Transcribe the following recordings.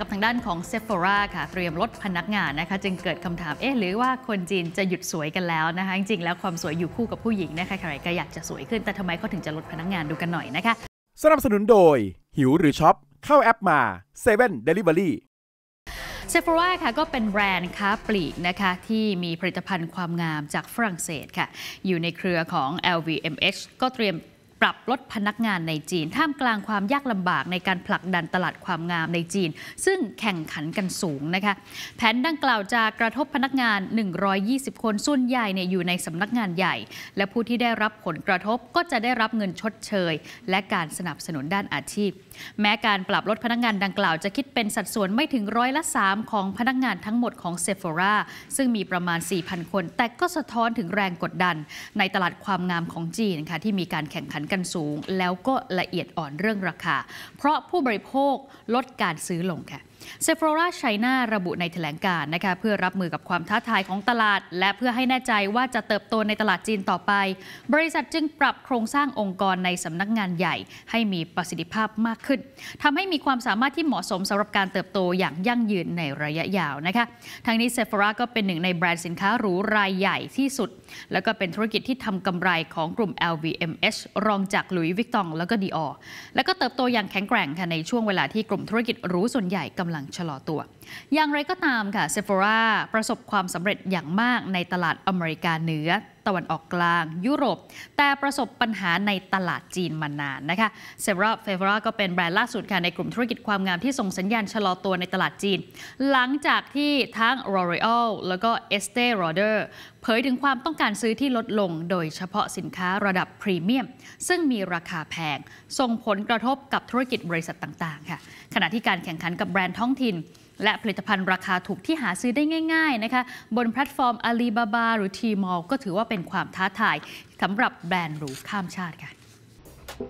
กับทางด้านของเซฟอร o าค่ะ เตรียมลดพนักงานนะคะ จึงเกิดคำถาม เอ๊ะ หรือว่าคนจีนจะหยุดสวยกันแล้วนะคะ จริง ๆ แล้วความสวยอยู่คู่กับผู้หญิงนะคะ ใครก็อยากจะสวยขึ้นแต่ทำไมเขาถึงจะลดพนักงานดูกันหน่อยนะคะสนับสนุนโดยหิวหรือช็อปเข้าแอปมาเซเว่นเดลิเวอรี่เซฟอร่าค่ะ ก็เป็นแบรนด์ค้าปลีกนะคะ ที่มีผลิตภัณฑ์ความงามจากฝรั่งเศสค่ะ อยู่ในเครือของ LVMH ก็เตรียมปรับลดพนักงานในจีน ท่ามกลางความยากลำบากในการผลักดันตลาดความงามในจีน ซึ่งแข่งขันกันสูงนะคะแผนดังกล่าวจะกระทบพนักงาน 120 คนส่วนใหญ่เนี่ยอยู่ในสำนักงานใหญ่ และผู้ที่ได้รับผลกระทบก็จะได้รับเงินชดเชย และการสนับสนุนด้านอาชีพ แม้การปรับลดพนักงานดังกล่าวจะคิดเป็นสัดส่วนไม่ถึงร้อยละ3ของพนักงานทั้งหมดของเซฟอราซึ่งมีประมาณ4,000 คน แต่ก็สะท้อนถึงแรงกดดันในตลาดความงามของจีนค่ะที่มีการแข่งขันกันสูงแล้วก็ละเอียดอ่อนเรื่องราคา เพราะผู้บริโภคลดการซื้อลงค่ะเซฟโรราชไชน่าระบุในแถลงการนะคะเพื่อรับมือกับความท้าทายของตลาด และเพื่อให้แน่ใจว่าจะเติบโตในตลาดจีนต่อไป บริษัทจึงปรับโครงสร้างองค์กรในสำนักงานใหญ่ ให้มีประสิทธิภาพมากขึ้นทำให้มีความสามารถที่เหมาะสมสำหรับการเติบโตอย่างยั่งยืนในระยะยาวนะคะทางนี้เซฟโรราก็เป็นหนึ่งในแบรนด์สินค้าหรูรายใหญ่ที่สุด แล้วก็เป็นธุรกิจที่ทำกำไรของกลุ่ม LVMH รองจากหลุยส์วิกตองแล้วก็ดีออแล้วก็เติบโตอย่างแข็งแกร่งค่ะในช่วงเวลาที่กลุ่มธุรกิจหรูส่วนใหญ่กำลังำลังชะลอตัว อย่างไรก็ตามค่ะเซฟอร r ประสบความสำเร็จอย่างมากในตลาดอเมริกาเหนือตะวันออกกลาง ยุโรป แต่ประสบปัญหาในตลาดจีนมานานนะคะเซราเฟเวอราก็เป็นแบรนด์ล่าสุดค่ะในกลุ่มธุรกิจความงาม ที่ส่งสัญญาณชะลอตัวในตลาดจีน หลังจากที่ทั้ง r o r e a l แล้วก็ e s t e e Lauder เผยถึงความต้องการซื้อที่ลดลงโดยเฉพาะสินค้าระดับพรีเมียมซึ่งมีราคาแพง ส่งผลกระทบกับธุรกิจบริษัทต่างๆค่ะขณะที่การแข่งขันกับแบรนด์ท้องถิ่นและผลิตภัณฑ์ราคาถูกที่หาซื้อได้ง่ายๆนะคะบนแพลตฟอร์ม Alibaba หรือ Tmall ก็ถือว่าเป็นความท้าทายสำหรับแบรนด์หรูข้ามชาติค่ะ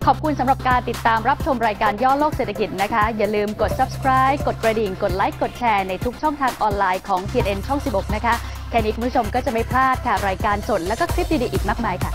ขอบคุณสำหรับการติดตามรับชมรายการย่อโลกเศรษฐกิจนะคะอย่าลืมกด subscribe กดกระดิ่งกดไลค์กดแชร์ในทุกช่องทางออนไลน์ของ TNN ช่อง16นะคะแค่นี้คุณผู้ชมก็จะไม่พลาดค่ะรายการสดและก็คลิปดีๆอีกมากมายค่ะ